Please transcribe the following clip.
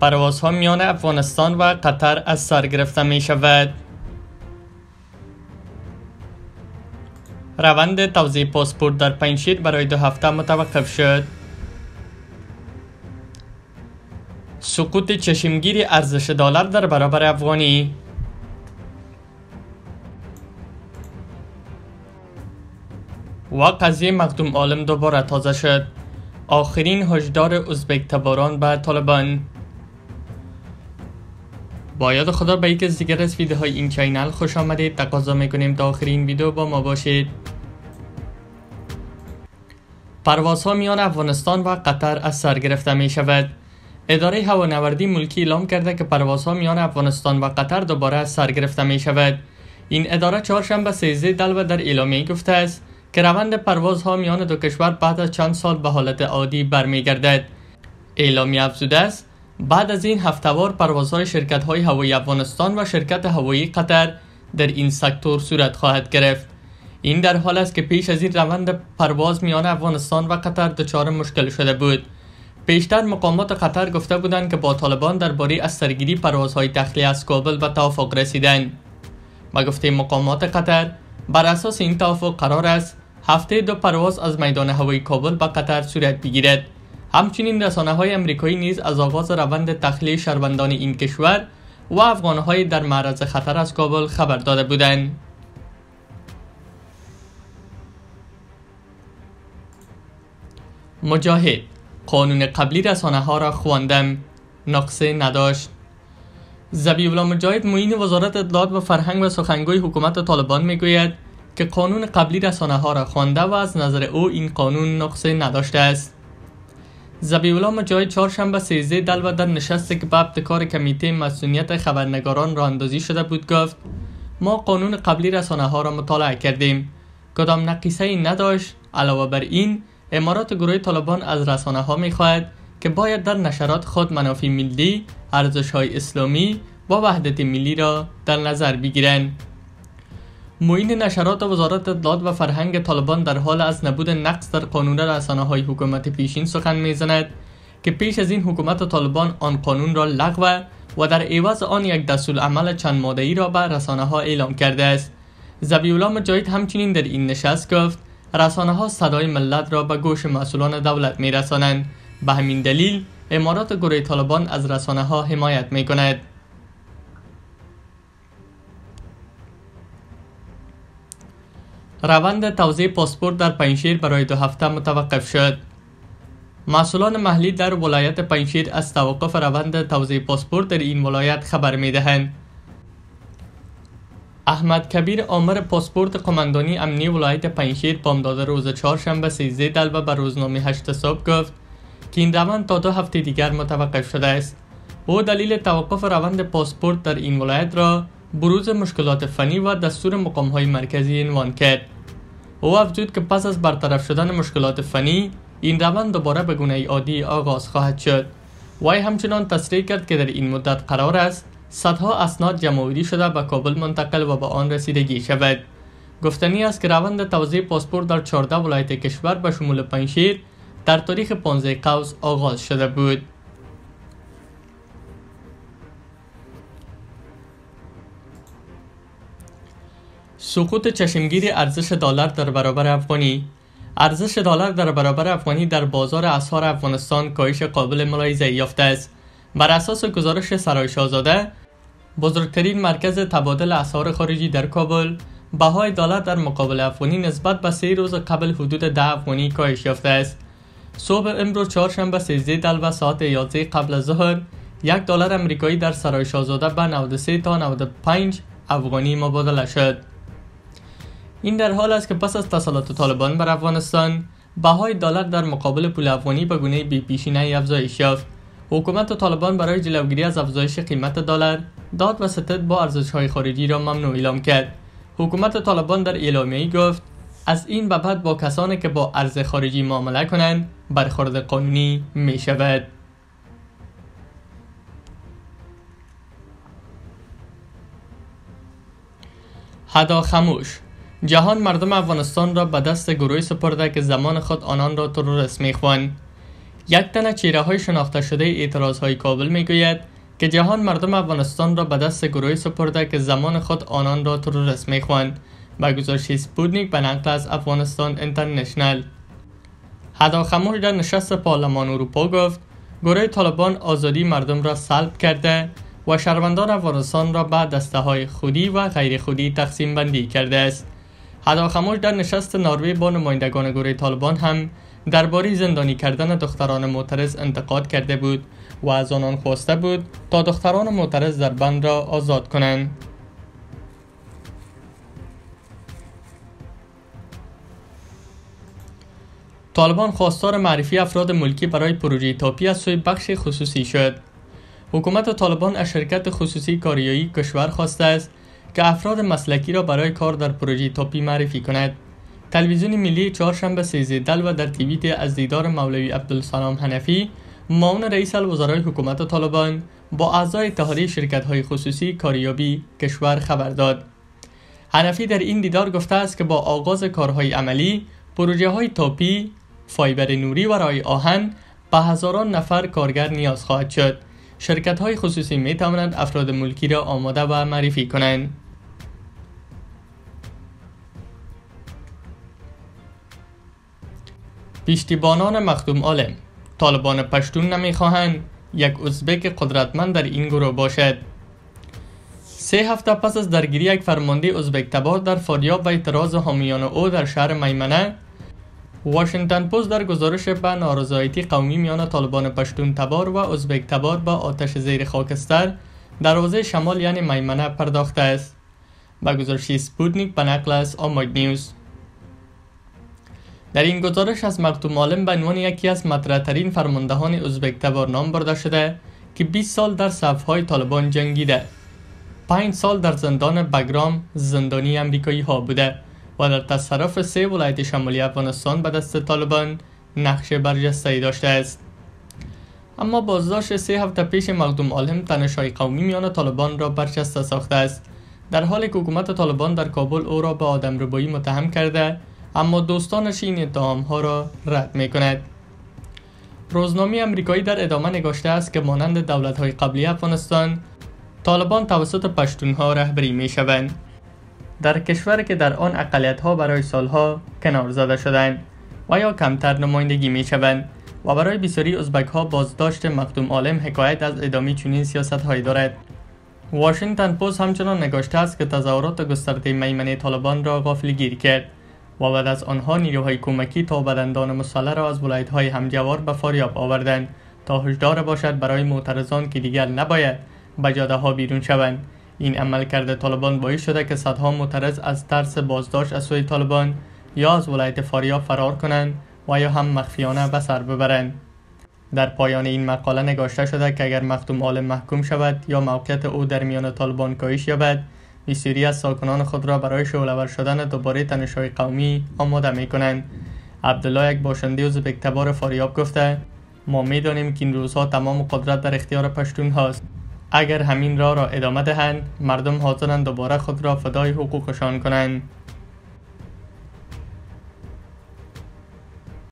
پروازها میان افغانستان و قطر از سر گرفته می شود. روند توزیع پاسپورت در پنجشیر برای دو هفته متوقف شد. سقوط چشمگیری ارزش دلار در برابر افغانی و قضیه مقدوم عالم دوباره تازه شد. آخرین هشدار ازبک تباران به طالبان با یاد خدا به یکی از دیگر از ویدیوهای این چینل خوش آمدید تقاضا میکنیم تا آخرین ویدیو با ما باشید پروازها میان افغانستان و قطر از سر گرفته می شود اداره هوانوردی ملکی اعلام کرده که پروازها میان افغانستان و قطر دوباره از سر گرفته می شود این اداره چهارشنبه 13 دلو در اعلامیه گفته است که روند پروازها میان دو کشور بعد از چند سال به حالت عادی برمیگردد اعلامیه افزوده است بعد از این هفتوار پروازهای شرکت های هوایی افغانستان و شرکت هوایی قطر در این سکتور صورت خواهد گرفت این در حال است که پیش از این روند پرواز میان افغانستان و قطر دچار مشکل شده بود پیشتر مقامات قطر گفته بودند که با طالبان درباره از سرگیری پروازهای داخلی از کابل به توافق رسیدند و گفته مقامات قطر بر اساس این توافق قرار است هفته دو پرواز از میدان هوایی کابل به قطر صورت بگیرد همچنین رسانه های امریکایی نیز از آغاز روند تخلیه شهروندان این کشور و افغانهایی در معرض خطر از کابل خبر داده بودند. مجاهد قانون قبلی رسانه ها را خواندم نقصه نداشت زبیولا مجاهد معین وزارت اطلاعات و فرهنگ و سخنگوی حکومت طالبان میگوید که قانون قبلی رسانه ها را خوانده و از نظر او این قانون نقصه نداشته است زبیولا مجاهد چهارشنبه 13 دل و در نشست که به ابتکار کمیته مسئولیت خبرنگاران را اندازی شده بود گفت ما قانون قبلی رسانه ها را مطالعه کردیم کدام نقیصه ای نداشت علاوه بر این امارات گروه طالبان از رسانه ها می خواهد که باید در نشرات خود منافع ملی ارزش های اسلامی و وحدت ملی را در نظر بگیرند معین نشرات وزارت اطلاعات و فرهنگ طالبان در حال از نبود نقص در قانون رسانه های حکومت پیشین سخن میزند که پیش از این حکومت طالبان آن قانون را لغو و در عوض آن یک عمل چند ماده ای را به رسانه ها اعلام کرده است زبیولا مجاید همچنین در این نشست گفت رسانه ها صدای ملت را به گوش مسئولان دولت می رسانند به همین دلیل امارات گروه طالبان از رسانه ها حمایت می کند روند توزیع پاسپورت در پنجشیر برای دو هفته متوقف شد مسئولان محلی در ولایت پنجشیر از توقف روند توزیع پاسپورت در این ولایت خبر می دهند. احمد کبیر آمر پاسپورت قماندانی امنی ولایت پنجشیر بامداد روز چهارشنبه 13 دلبه به روزنامه هشت صبح گفت که این روند تا دو هفته دیگر متوقف شده است او دلیل توقف روند پاسپورت در این ولایت را بروز مشکلات فنی و دستور های مرکزی عنوان کرد او افزود که پس از برطرف شدن مشکلات فنی این روند دوباره به گونه عادی آغاز خواهد شد وای همچنان تصریح کرد که در این مدت قرار است صدها اسناد جمعوری شده به کابل منتقل و به آن رسیدگی شود گفتنی است که روند توزیع پاسپورت در 14 ولایت کشور به شمول پنشیر در تاریخ 15 قوس آغاز شده بود سقوط چشمگیر ارزش دلار در برابر افغانی ارزش دلار در برابر افغانی در بازار اسعار افغانستان کاهش قابل ملاحظه یافته است بر اساس گزارش سرایش آزاده بزرگترین مرکز تبادل اسعار خارجی در کابل بهای دلار در مقابل افغانی نسبت به سه روز قبل حدود ده افغانی کاهش یافته است صبح امروز چهارشنبه 13 و ساعت 11 قبل از ظهر یک دلار امریکایی در سرای شاهزاده به 93 تا 95 افغانی مبادله شد این در حال است که پس از تسلط طالبان بر افغانستان بهای دلار در مقابل پول افغانی به گونه بی پیشینه افزایش یافت حکومت طالبان برای جلوگیری از افزایش قیمت دلار داد و ستد با ارزش های خارجی را ممنوع اعلام کرد حکومت طالبان در اعلامیه گفت از این به بعد با کسانی که با ارز خارجی معامله کنند برخورد قانونی می شود هدا خموش جهان مردم افغانستان را به دست گروهی سپرده که زمان خود آنان را تروریست میخواند یک تن چیره های شناخته شده اعتراض های کابل میگوید که جهان مردم افغانستان را به دست گروهی سپرده که زمان خود آنان را تروریست میخواند با گزارش سپوتنیک به نقل از افغانستان انترنشنل خموش در نشست پارلمان اروپا گفت گروه طالبان آزادی مردم را سلب کرده و شهروندان افغانستان را به دسته های خودی و غیر خودی تقسیم بندی کرده است خماش در نشست ناروی با نمایندگان گروه طالبان هم درباره زندانی کردن دختران معترض انتقاد کرده بود و از آنان خواسته بود تا دختران معترض در بند را آزاد کنند طالبان خواستار معرفی افراد ملکی برای پروژه تاپی از سوی بخش خصوصی شد حکومت طالبان از شرکت خصوصی کاریایی کشور خواسته است که افراد مسلکی را برای کار در پروژه تاپی معرفی کند تلویزیون ملی چهارشنبه دل و در تیویت از دیدار مولوی عبدالسلام حنفی معاون رئیس الوزرای حکومت طالبان با اعضای اتحادیه های خصوصی کاریابی کشور خبر داد حنفی در این دیدار گفته است که با آغاز کارهای عملی پروژه های تاپی، فایبر نوری و رای آهن به هزاران نفر کارگر نیاز خواهد شد. شرکت های خصوصی می توانند افراد ملکی را آماده و معرفی کنند. پیشتیبانان مخدوم عالم طالبان پشتون نمیخواهند یک ازبک قدرتمند در این گروه باشد سه هفته پس از درگیری یک فرمانده ازبک تبار در فاریاب و اعتراض حامیان او در شهر میمنه واشنگتن پست در گزارش به نارضایتی قومی میان طالبان پشتون تبار و ازبک تبار به آتش زیر خاکستر در شمال یعنی میمنه پرداخته است به گزارشی سپوتنیک به نقل از آماد نیوز در این گزارش از مقدوم عالم به عنوان یکی از مطرحترین فرماندهان تبار نام برده شده که 20 سال در صفهای طالبان جنگیده 5 سال در زندان بگرام زندانی امریکایی ها بوده و در تصرف سه ولایت شمالی افغانستان به دست طالبان نقش برجسته داشته است اما بازداشت سه هفته پیش مقدوم عالم تنشهای قومی میان طالبان را برجسته ساخته است در حالی که حکومت طالبان در کابل او را به آدم ربایی متهم کرده اما دوستانش این اتهام ها را رد می کند. روزنامه امریکایی در ادامه نگاشته است که مانند دولت های قبلی افغانستان طالبان توسط پشتون ها رهبری می در کشور که در آن اقلیت ها برای سالها کنار زده شدند و یا کمتر نمایندگی می شوند و برای بسیاری ازبک ها بازداشت مقدوم عالم حکایت از ادامه چنین سیاست های دارد واشنگتن پست همچنان نگاشته است که تظاهرات گسترده میمنه طالبان را غافلگیر کرد و بعد از آنها نیروهای کمکی تا بدندان مسلح را از های همجوار به فاریاب آوردند تا هشدار باشد برای معترضان که دیگر نباید به جاده ها بیرون شوند این عمل کرده طالبان باعث شده که صدها معترض از ترس بازداشت از سوی طالبان یا از ولایت فاریاب فرار کنند و یا هم مخفیانه به سر ببرند در پایان این مقاله نگاشته شده که اگر مخدوم عالم محکوم شود یا موقعیت او در میان طالبان کاهش یابد بسیاری از ساکنان خود را برای شعلهور شدن دوباره تنشهای قومی آماده می کنند عبدالله یک باشنده و فاریاب گفته ما می دانیم که این روزها تمام قدرت در اختیار پشتون هاست اگر همین را را ادامه دهند مردم حاضرند دوباره خود را فدای حقوقشان کنند